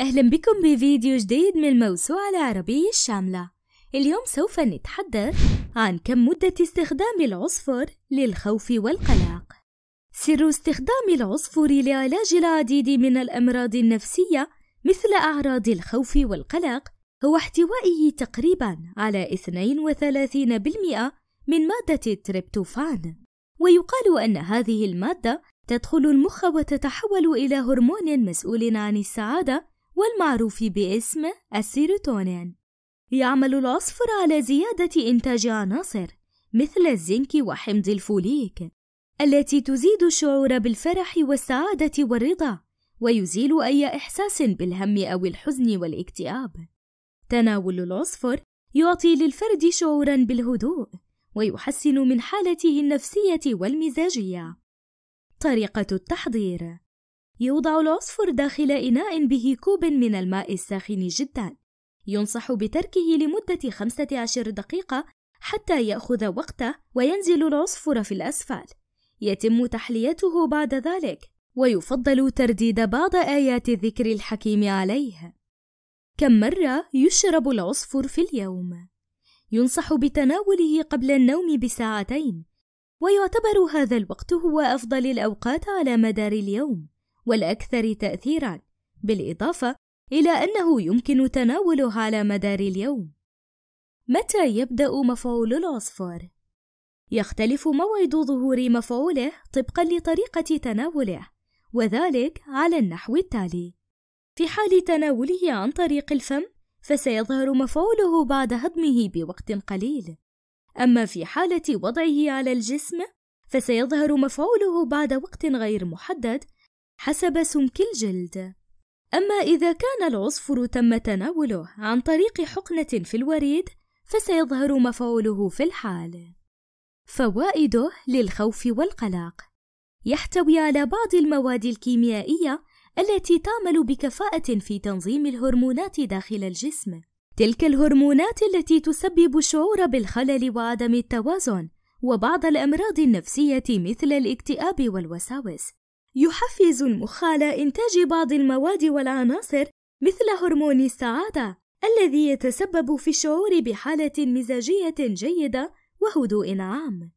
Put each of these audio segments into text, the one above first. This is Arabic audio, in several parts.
أهلا بكم بفيديو جديد من الموسوعة العربية الشاملة اليوم سوف نتحدث عن كم مدة استخدام العصفر للخوف والقلق سر استخدام العصفر لعلاج العديد من الأمراض النفسية مثل أعراض الخوف والقلق هو احتوائه تقريبا على 32% من مادة التريبتوفان ويقال أن هذه المادة تدخل المخ وتتحول إلى هرمون مسؤول عن السعادة والمعروف باسم السيروتونين يعمل العصفر على زيادة إنتاج عناصر مثل الزنك وحمض الفوليك التي تزيد الشعور بالفرح والسعادة والرضا ويزيل أي إحساس بالهم أو الحزن والاكتئاب. تناول العصفر يعطي للفرد شعورًا بالهدوء ويحسن من حالته النفسية والمزاجية. طريقة التحضير يوضع العصفر داخل إناء به كوب من الماء الساخن جدا ينصح بتركه لمدة 15 دقيقة حتى يأخذ وقته وينزل العصفر في الأسفل يتم تحليته بعد ذلك ويفضل ترديد بعض آيات الذكر الحكيم عليه كم مرة يشرب العصفر في اليوم؟ ينصح بتناوله قبل النوم بساعتين ويعتبر هذا الوقت هو أفضل الأوقات على مدار اليوم والأكثر تأثيرًا، بالإضافة إلى أنه يمكن تناولها على مدار اليوم. متى يبدأ مفعول العصفور؟ يختلف موعد ظهور مفعوله طبقًا لطريقة تناوله، وذلك على النحو التالي: في حال تناوله عن طريق الفم، فسيظهر مفعوله بعد هضمه بوقت قليل. أما في حالة وضعه على الجسم، فسيظهر مفعوله بعد وقت غير محدد حسب سمك الجلد أما إذا كان العصفر تم تناوله عن طريق حقنة في الوريد فسيظهر مفعوله في الحال فوائده للخوف والقلق يحتوي على بعض المواد الكيميائية التي تعمل بكفاءة في تنظيم الهرمونات داخل الجسم تلك الهرمونات التي تسبب الشعور بالخلل وعدم التوازن وبعض الأمراض النفسية مثل الاكتئاب والوساوس يحفز المخ على إنتاج بعض المواد والعناصر مثل هرمون السعادة الذي يتسبب في الشعور بحالة مزاجية جيدة وهدوء عام.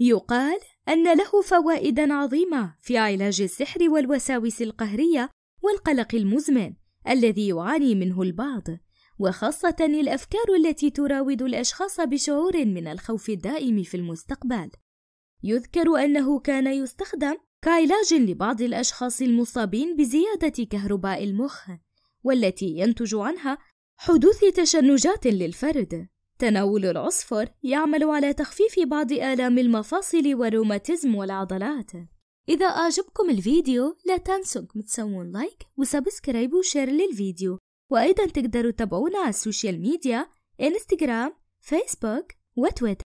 يقال أن له فوائد عظيمة في علاج السحر والوساوس القهرية والقلق المزمن الذي يعاني منه البعض، وخاصة الأفكار التي تراود الأشخاص بشعور من الخوف الدائم في المستقبل. يذكر أنه كان يستخدم كعلاج لبعض الأشخاص المصابين بزيادة كهرباء المخ والتي ينتج عنها حدوث تشنجات للفرد تناول العصفر يعمل على تخفيف بعض آلام المفاصل والروماتيزم والعضلات إذا أعجبكم الفيديو لا تنسوا تسوون لايك وسبسكرايب وشير للفيديو وأيضا تقدروا تتابعونا على السوشيال ميديا إنستغرام فيسبوك وتويتر